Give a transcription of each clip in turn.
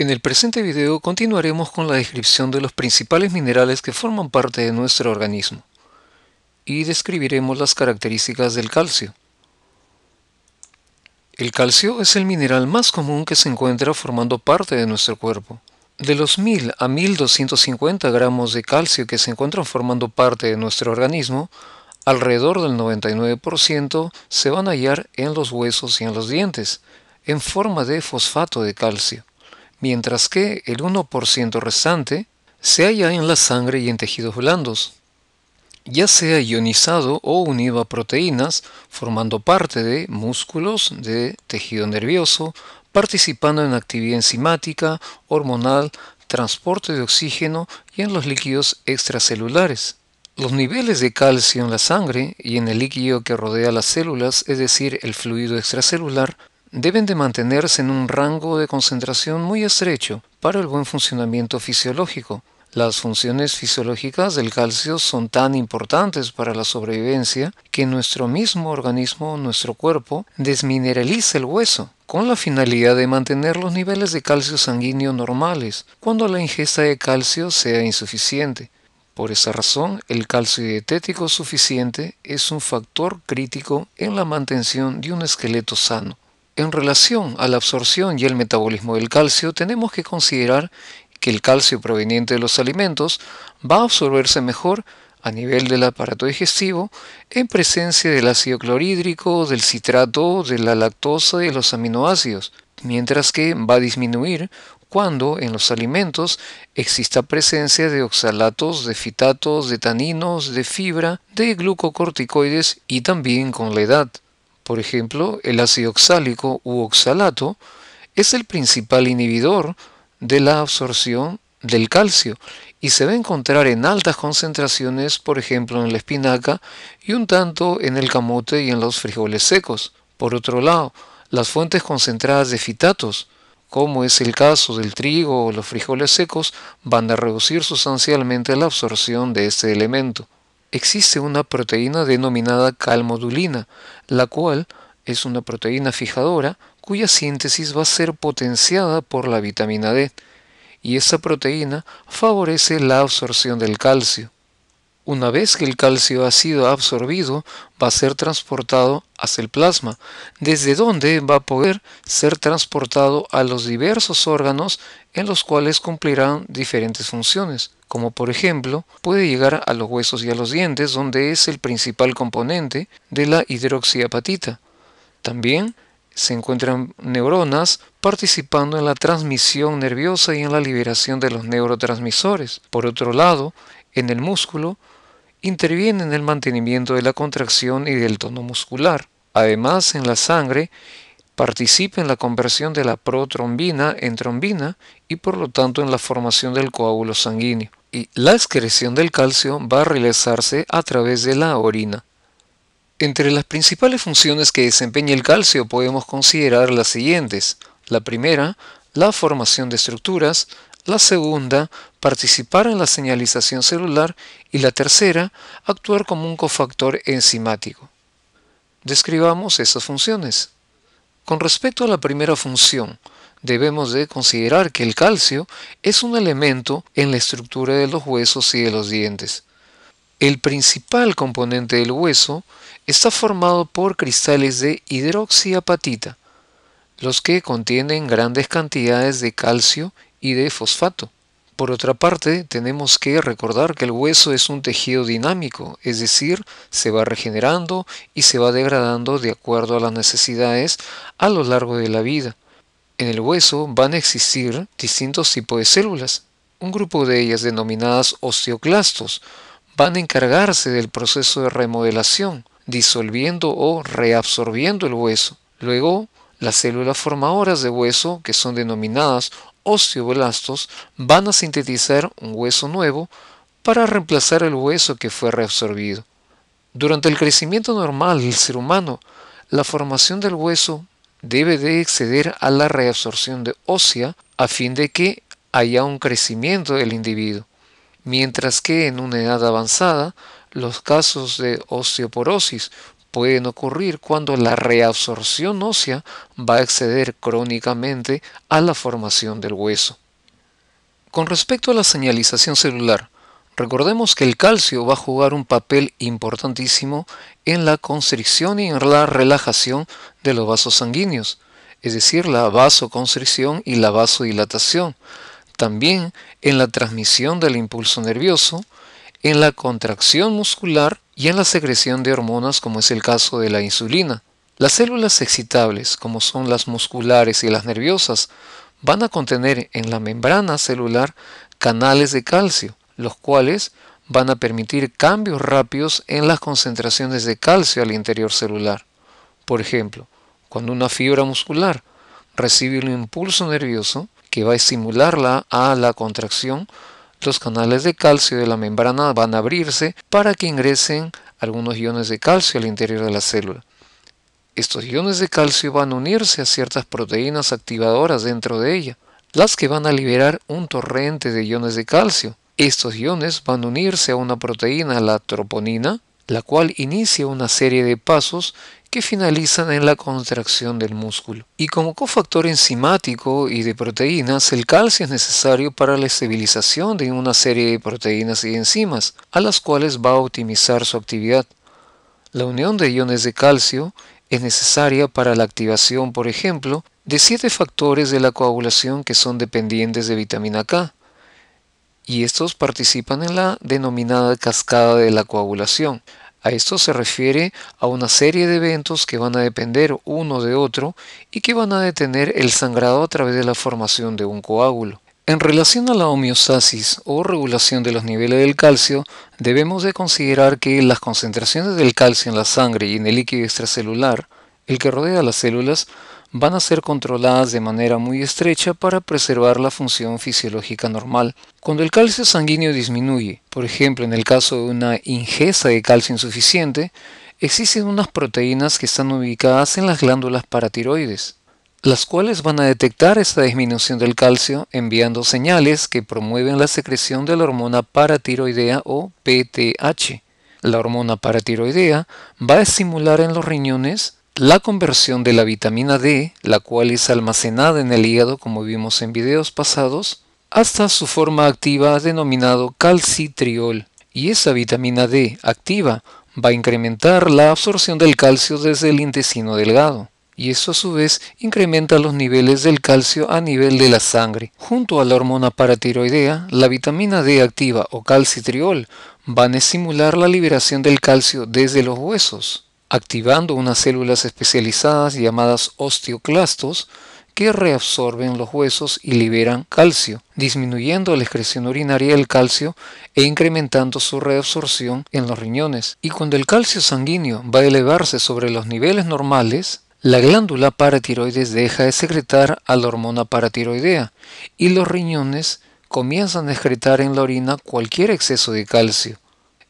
En el presente video continuaremos con la descripción de los principales minerales que forman parte de nuestro organismo y describiremos las características del calcio. El calcio es el mineral más común que se encuentra formando parte de nuestro cuerpo. De los 1000 a 1250 gramos de calcio que se encuentran formando parte de nuestro organismo, alrededor del 99% se van a hallar en los huesos y en los dientes, en forma de fosfato de calcio mientras que el 1% restante se halla en la sangre y en tejidos blandos, ya sea ionizado o unido a proteínas, formando parte de músculos, de tejido nervioso, participando en actividad enzimática, hormonal, transporte de oxígeno y en los líquidos extracelulares. Los niveles de calcio en la sangre y en el líquido que rodea las células, es decir, el fluido extracelular, deben de mantenerse en un rango de concentración muy estrecho para el buen funcionamiento fisiológico. Las funciones fisiológicas del calcio son tan importantes para la sobrevivencia que nuestro mismo organismo, nuestro cuerpo, desmineraliza el hueso con la finalidad de mantener los niveles de calcio sanguíneo normales cuando la ingesta de calcio sea insuficiente. Por esa razón, el calcio dietético suficiente es un factor crítico en la mantención de un esqueleto sano. En relación a la absorción y el metabolismo del calcio, tenemos que considerar que el calcio proveniente de los alimentos va a absorberse mejor a nivel del aparato digestivo en presencia del ácido clorhídrico, del citrato, de la lactosa y de los aminoácidos, mientras que va a disminuir cuando en los alimentos exista presencia de oxalatos, de fitatos, de taninos, de fibra, de glucocorticoides y también con la edad. Por ejemplo, el ácido oxálico u oxalato es el principal inhibidor de la absorción del calcio y se va a encontrar en altas concentraciones, por ejemplo, en la espinaca y un tanto en el camote y en los frijoles secos. Por otro lado, las fuentes concentradas de fitatos, como es el caso del trigo o los frijoles secos, van a reducir sustancialmente la absorción de este elemento existe una proteína denominada calmodulina, la cual es una proteína fijadora cuya síntesis va a ser potenciada por la vitamina D, y esa proteína favorece la absorción del calcio. Una vez que el calcio ha sido absorbido, va a ser transportado hacia el plasma, desde donde va a poder ser transportado a los diversos órganos en los cuales cumplirán diferentes funciones como por ejemplo puede llegar a los huesos y a los dientes, donde es el principal componente de la hidroxiapatita. También se encuentran neuronas participando en la transmisión nerviosa y en la liberación de los neurotransmisores. Por otro lado, en el músculo interviene en el mantenimiento de la contracción y del tono muscular. Además, en la sangre participa en la conversión de la protrombina en trombina y por lo tanto en la formación del coágulo sanguíneo y la excreción del calcio va a realizarse a través de la orina. Entre las principales funciones que desempeña el calcio podemos considerar las siguientes. La primera, la formación de estructuras, la segunda, participar en la señalización celular y la tercera, actuar como un cofactor enzimático. Describamos esas funciones. Con respecto a la primera función, debemos de considerar que el calcio es un elemento en la estructura de los huesos y de los dientes. El principal componente del hueso está formado por cristales de hidroxiapatita, los que contienen grandes cantidades de calcio y de fosfato. Por otra parte, tenemos que recordar que el hueso es un tejido dinámico, es decir, se va regenerando y se va degradando de acuerdo a las necesidades a lo largo de la vida. En el hueso van a existir distintos tipos de células. Un grupo de ellas denominadas osteoclastos van a encargarse del proceso de remodelación, disolviendo o reabsorbiendo el hueso. Luego, las células formadoras de hueso, que son denominadas osteoblastos van a sintetizar un hueso nuevo para reemplazar el hueso que fue reabsorbido. Durante el crecimiento normal del ser humano, la formación del hueso debe de exceder a la reabsorción de ósea a fin de que haya un crecimiento del individuo, mientras que en una edad avanzada los casos de osteoporosis pueden ocurrir cuando la reabsorción ósea va a exceder crónicamente a la formación del hueso. Con respecto a la señalización celular, recordemos que el calcio va a jugar un papel importantísimo en la constricción y en la relajación de los vasos sanguíneos, es decir, la vasoconstricción y la vasodilatación, también en la transmisión del impulso nervioso, en la contracción muscular y en la secreción de hormonas como es el caso de la insulina. Las células excitables, como son las musculares y las nerviosas, van a contener en la membrana celular canales de calcio, los cuales van a permitir cambios rápidos en las concentraciones de calcio al interior celular. Por ejemplo, cuando una fibra muscular recibe un impulso nervioso que va a estimularla a la contracción, los canales de calcio de la membrana van a abrirse para que ingresen algunos iones de calcio al interior de la célula. Estos iones de calcio van a unirse a ciertas proteínas activadoras dentro de ella, las que van a liberar un torrente de iones de calcio. Estos iones van a unirse a una proteína, la troponina, la cual inicia una serie de pasos que finalizan en la contracción del músculo. Y como cofactor enzimático y de proteínas, el calcio es necesario para la estabilización de una serie de proteínas y enzimas, a las cuales va a optimizar su actividad. La unión de iones de calcio es necesaria para la activación, por ejemplo, de siete factores de la coagulación que son dependientes de vitamina K, y estos participan en la denominada cascada de la coagulación. A esto se refiere a una serie de eventos que van a depender uno de otro y que van a detener el sangrado a través de la formación de un coágulo. En relación a la homeostasis o regulación de los niveles del calcio, debemos de considerar que las concentraciones del calcio en la sangre y en el líquido extracelular, el que rodea las células, van a ser controladas de manera muy estrecha para preservar la función fisiológica normal. Cuando el calcio sanguíneo disminuye, por ejemplo en el caso de una ingesta de calcio insuficiente, existen unas proteínas que están ubicadas en las glándulas paratiroides, las cuales van a detectar esta disminución del calcio enviando señales que promueven la secreción de la hormona paratiroidea o PTH. La hormona paratiroidea va a estimular en los riñones la conversión de la vitamina D, la cual es almacenada en el hígado como vimos en videos pasados, hasta su forma activa denominado calcitriol. Y esa vitamina D activa va a incrementar la absorción del calcio desde el intestino delgado. Y eso a su vez incrementa los niveles del calcio a nivel de la sangre. Junto a la hormona paratiroidea, la vitamina D activa o calcitriol van a estimular la liberación del calcio desde los huesos activando unas células especializadas llamadas osteoclastos que reabsorben los huesos y liberan calcio, disminuyendo la excreción urinaria del calcio e incrementando su reabsorción en los riñones. Y cuando el calcio sanguíneo va a elevarse sobre los niveles normales, la glándula paratiroides deja de secretar a la hormona paratiroidea y los riñones comienzan a excretar en la orina cualquier exceso de calcio.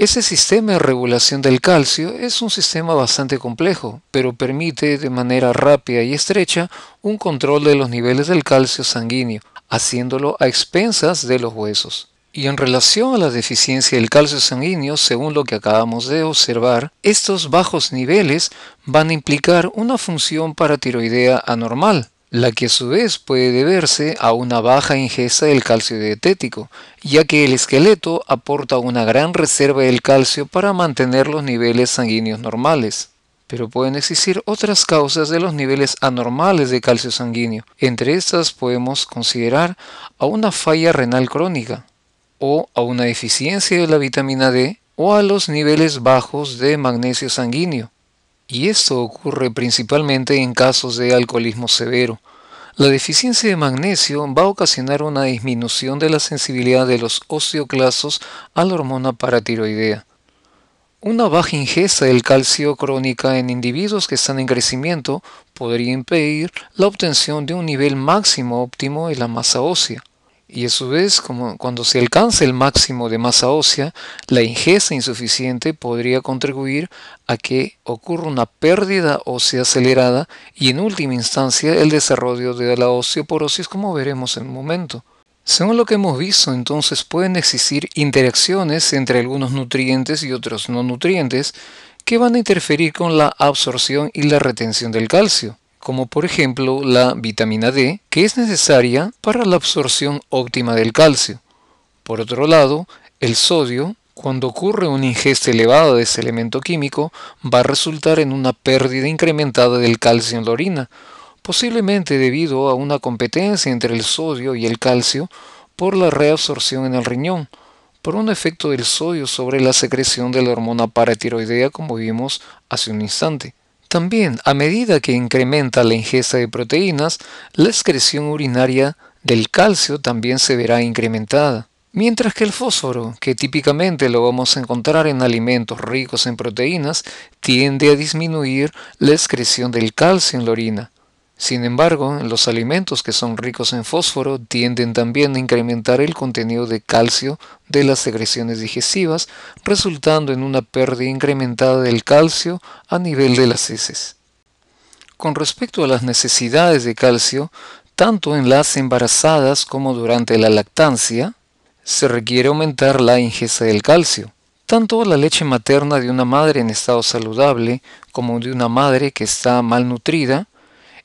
Ese sistema de regulación del calcio es un sistema bastante complejo, pero permite de manera rápida y estrecha un control de los niveles del calcio sanguíneo, haciéndolo a expensas de los huesos. Y en relación a la deficiencia del calcio sanguíneo, según lo que acabamos de observar, estos bajos niveles van a implicar una función paratiroidea anormal, la que a su vez puede deberse a una baja ingesta del calcio dietético, ya que el esqueleto aporta una gran reserva del calcio para mantener los niveles sanguíneos normales. Pero pueden existir otras causas de los niveles anormales de calcio sanguíneo. Entre estas podemos considerar a una falla renal crónica, o a una deficiencia de la vitamina D, o a los niveles bajos de magnesio sanguíneo y esto ocurre principalmente en casos de alcoholismo severo. La deficiencia de magnesio va a ocasionar una disminución de la sensibilidad de los osteoclastos a la hormona paratiroidea. Una baja ingesta del calcio crónica en individuos que están en crecimiento podría impedir la obtención de un nivel máximo óptimo de la masa ósea y a su vez cuando se alcance el máximo de masa ósea, la ingesta insuficiente podría contribuir a que ocurra una pérdida ósea acelerada y en última instancia el desarrollo de la osteoporosis como veremos en un momento. Según lo que hemos visto, entonces pueden existir interacciones entre algunos nutrientes y otros no nutrientes que van a interferir con la absorción y la retención del calcio como por ejemplo la vitamina D, que es necesaria para la absorción óptima del calcio. Por otro lado, el sodio, cuando ocurre una ingesta elevada de ese elemento químico, va a resultar en una pérdida incrementada del calcio en la orina, posiblemente debido a una competencia entre el sodio y el calcio por la reabsorción en el riñón, por un efecto del sodio sobre la secreción de la hormona paratiroidea como vimos hace un instante. También, a medida que incrementa la ingesta de proteínas, la excreción urinaria del calcio también se verá incrementada. Mientras que el fósforo, que típicamente lo vamos a encontrar en alimentos ricos en proteínas, tiende a disminuir la excreción del calcio en la orina. Sin embargo, los alimentos que son ricos en fósforo tienden también a incrementar el contenido de calcio de las secreciones digestivas, resultando en una pérdida incrementada del calcio a nivel de las heces. Con respecto a las necesidades de calcio, tanto en las embarazadas como durante la lactancia, se requiere aumentar la ingesta del calcio. Tanto la leche materna de una madre en estado saludable como de una madre que está malnutrida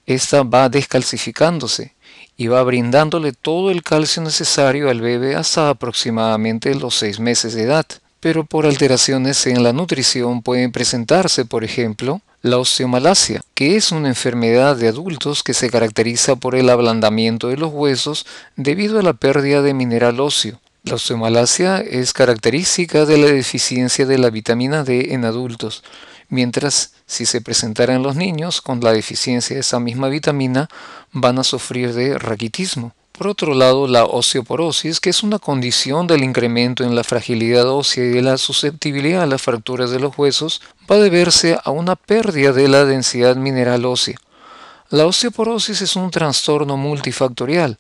esta va descalcificándose y va brindándole todo el calcio necesario al bebé hasta aproximadamente los 6 meses de edad. Pero por alteraciones en la nutrición pueden presentarse, por ejemplo, la osteomalacia, que es una enfermedad de adultos que se caracteriza por el ablandamiento de los huesos debido a la pérdida de mineral óseo. La osteomalacia es característica de la deficiencia de la vitamina D en adultos, mientras si se presentaran los niños con la deficiencia de esa misma vitamina van a sufrir de raquitismo. Por otro lado, la osteoporosis, que es una condición del incremento en la fragilidad ósea y de la susceptibilidad a las fracturas de los huesos, va a deberse a una pérdida de la densidad mineral ósea. La osteoporosis es un trastorno multifactorial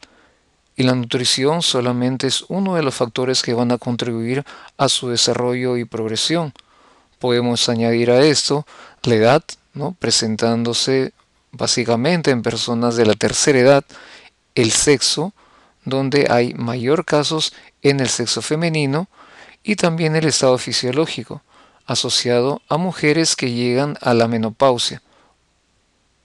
y la nutrición solamente es uno de los factores que van a contribuir a su desarrollo y progresión podemos añadir a esto la edad, ¿no? presentándose básicamente en personas de la tercera edad, el sexo, donde hay mayor casos en el sexo femenino, y también el estado fisiológico, asociado a mujeres que llegan a la menopausia.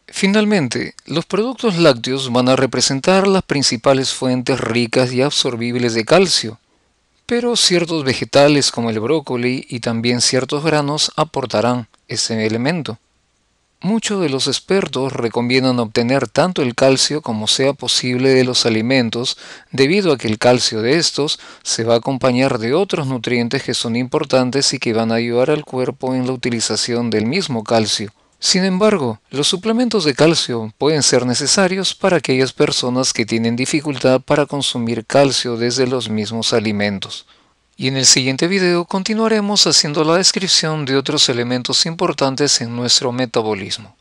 Finalmente, los productos lácteos van a representar las principales fuentes ricas y absorbibles de calcio, pero ciertos vegetales como el brócoli y también ciertos granos aportarán ese elemento. Muchos de los expertos recomiendan obtener tanto el calcio como sea posible de los alimentos, debido a que el calcio de estos se va a acompañar de otros nutrientes que son importantes y que van a ayudar al cuerpo en la utilización del mismo calcio. Sin embargo, los suplementos de calcio pueden ser necesarios para aquellas personas que tienen dificultad para consumir calcio desde los mismos alimentos. Y en el siguiente video continuaremos haciendo la descripción de otros elementos importantes en nuestro metabolismo.